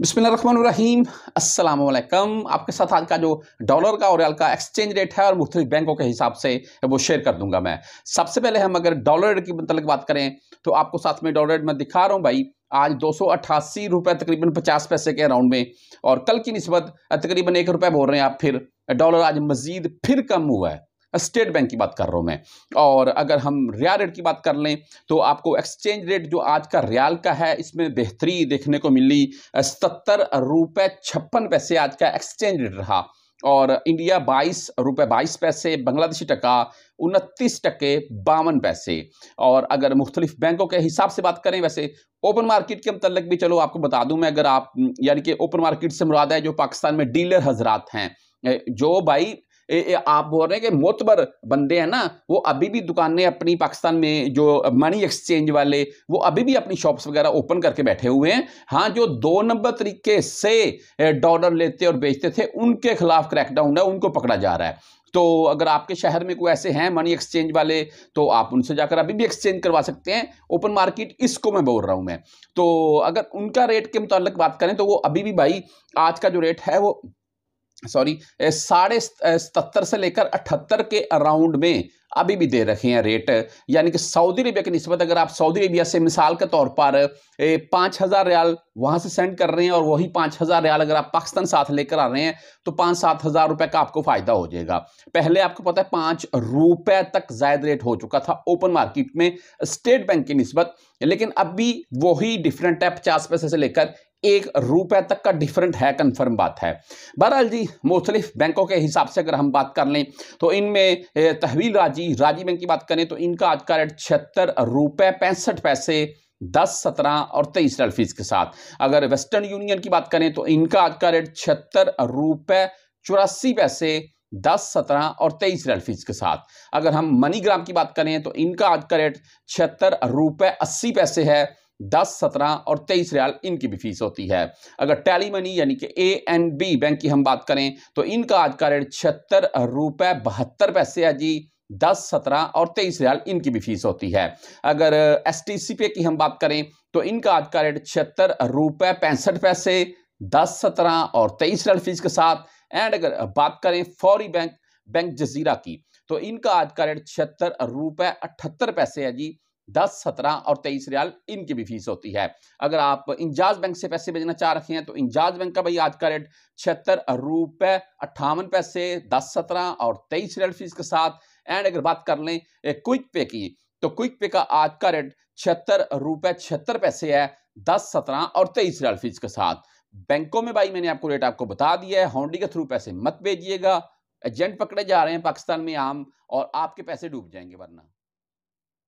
बिसमीम असल आपके साथ आज का जो डॉलर का और रियल का एक्सचेंज रेट है और मुख्तलिफ बैंकों के हिसाब से वो शेयर कर दूंगा मैं सबसे पहले हम अगर डॉलर रेट की मतलब बात करें तो आपको साथ में डॉलर रेट मैं दिखा रहा हूँ भाई आज दो सौ अट्ठासी रुपये तकरीबन पचास पैसे के अराउंड में और कल की नस्बत तकरीबन एक रुपये बोल रहे हैं आप फिर डॉलर आज मज़ीद फिर कम हुआ है स्टेट बैंक की बात कर रहा हूँ मैं और अगर हम रियाल रेट की बात कर लें तो आपको एक्सचेंज रेट जो आज का रियाल का है इसमें बेहतरी देखने को मिली सत्तर रुपये छप्पन पैसे आज का एक्सचेंज रेट रहा और इंडिया बाईस रुपये बाईस पैसे बांग्लादेशी टका उनतीस टके बावन पैसे और अगर मुख्तलिफ बैंकों के हिसाब से बात करें वैसे ओपन मार्केट के मतलब भी चलो आपको बता दूं मैं अगर आप यानी कि ओपन मार्केट से मुराद है जो पाकिस्तान में डीलर हजरात हैं जो भाई ए, ए, आप बोल रहे हैं कि मोतबर बंदे हैं ना वो अभी भी दुकानें अपनी पाकिस्तान में जो मनी एक्सचेंज वाले वो अभी भी अपनी शॉप्स वगैरह ओपन करके बैठे हुए हैं हाँ जो दो नंबर तरीके से डॉलर लेते और बेचते थे उनके खिलाफ क्रैकडाउन है उनको पकड़ा जा रहा है तो अगर आपके शहर में कोई ऐसे हैं मनी एक्सचेंज वाले तो आप उनसे जाकर अभी भी एक्सचेंज करवा सकते हैं ओपन मार्केट इसको मैं बोल रहा हूँ मैं तो अगर उनका रेट के मुतालिक बात करें तो वो अभी भी भाई आज का जो रेट है वो सॉरी साढ़े सतर से लेकर अठहत्तर के अराउंड में अभी भी दे रखे हैं रेट यानी कि सऊदी अरेबिया की नस्बत अगर आप सऊदी अरेबिया से मिसाल के तौर पर पाँच हज़ार रियाल वहाँ से सेंड कर रहे हैं और वही पाँच हज़ार रियाल अगर आप पाकिस्तान साथ लेकर आ रहे हैं तो पाँच सात हज़ार रुपये का आपको फ़ायदा हो जाएगा पहले आपको पता है पाँच रुपये तक जायद रेट हो चुका था ओपन मार्केट में स्टेट बैंक की नस्बत लेकिन अब भी वही डिफरेंट है पचास पैसे से लेकर एक रुपए तक का डिफरेंट है कंफर्म बात है बहरहाल जी मुख्तलिफ बैंकों के हिसाब से अगर हम बात कर लें तो इनमें तहवील राजी राजी बैंक की बात करें तो इनका आज का रेट छिहत्तर रुपए पैंसठ पैसे दस सत्रह और तेईस डॉलर फीस के साथ अगर वेस्टर्न यूनियन की बात करें तो इनका आज का रेट छिहत्तर रुपए चौरासी पैसे दस सत्रह और तेईस रेल फीस के साथ अगर हम मनीग्राम की बात करें तो इनका आज का रेट छिहत्तर रुपए अस्सी पैसे है दस सत्रह और तेईस रियाल इनकी भी फीस होती है अगर टैली मनी यानी कि ए एंड बी बैंक की हम बात करें तो इनका आज का रेट छिहत्तर रुपये बहत्तर पैसे है जी दस सत्रह और तेईस रियाल इनकी भी फीस होती है अगर एस टी सी पे की हम बात करें तो इनका आज का रेट छिहत्तर रुपये पैंसठ पैसे दस सत्रह और तेईस रियाल फीस के साथ एंड अगर बात करें फौरी बैंक बैंक जजीरा की तो इनका आज का रेट छिहत्तर रुपये अठहत्तर पैसे है जी दस सत्रह और तेईस रियाल इनकी भी फीस होती है अगर आप इंजाज बैंक से पैसे भेजना चाह रहे हैं तो इंजाज बैंक का भाई आज का रेट छिहत्तर रुपये अट्ठावन पैसे दस सत्रह और तेईस रियाल फीस के साथ एंड अगर बात कर लें क्विक पे की तो क्विक पे का आज का रेट छिहत्तर रुपये छिहत्तर पैसे है दस सत्रह और तेईस रियाल फीस के साथ बैंकों में भाई मैंने आपको रेट आपको बता दिया है हॉन्डी के थ्रू पैसे मत भेजिएगा एजेंट पकड़े जा रहे हैं पाकिस्तान में आम और आपके पैसे डूब जाएंगे वरना